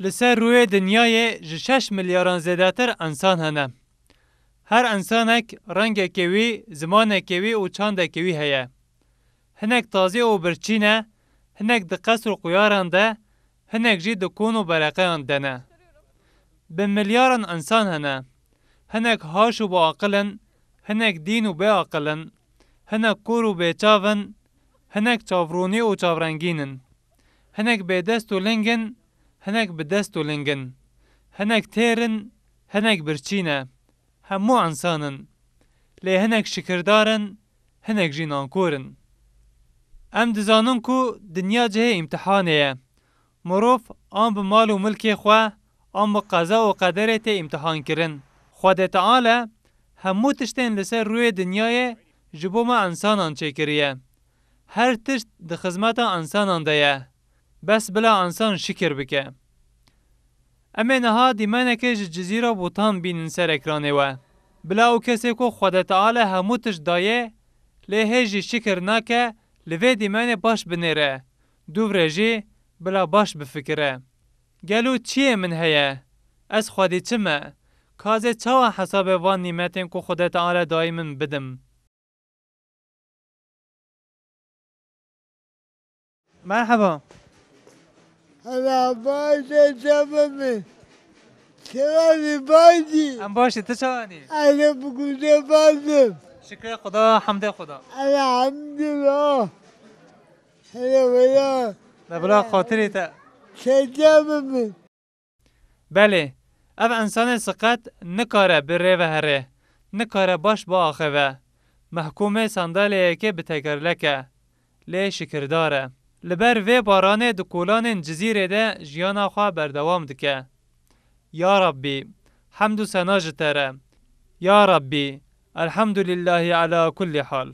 Li ser rûyê dinyayê ji şeş milyaran zêdetir însan hene. Her însanek rengekê wî, zimanekê wî û çandekê wî heye. Hinek tazî û birçî ne, hinek di qesr û quyaran de, hinek jî di kon û bereqeyan de ne. Bi milyaran însan hene. Hinek haş û biaqilin, hinek dîn û bêaqilin, hinek kor û bêçavin, hinek çavronî û çavrengînin. Hinek bêdest û lingin, hinek bi dest û lingin. Hinek têrin, hinek birçîn e. Hemû insanin. Lê hinek şikirdarin, hinek jî nankorin. Em dizanin ku dinya cihê imtihanê ye. Mirov an bi mal û milkê xwe, an bi qeza û qederê tê imtihan kirin. Xwedê Teala hemû tiştên li ser rûyê dinyayê ji bo me insanan çêkiriye. Her tişt di xizmeta insanan de ye. بس بلا انسان شکر بکه. امین ها دیمانکه جزیرا بوتان بینن سر اکرانه و. بلا او کسی که خود تعالی هموتش دایه لیه جی شکر نکه لوه دیمانه باش بنیره. دو جی بلا باش بفکره. گلو چیه من هیه؟ از خودی چمه؟ کازه چاوا حساب وان نیمتین که خود تعالی دای من بدم. مرحبا عباس سبب چرا بازی هم باشه تو چوانی انا بگوزه بازم شکر خدا حمد خدا الحمدلله هلا بلا نبلا خاطری تا سجام بله او انسان سقط نکاره بره و هره نکاره باش با و محکوم سندالیه که به تگرلکه لی شکرداره Li ber vê baranê di kolanên cizîrê de jiyana xwe berdewam dike. Ya Rabbî, hemd û sena ji te re. Ya Rabbî, elhamdûlillahi ala kulli hal.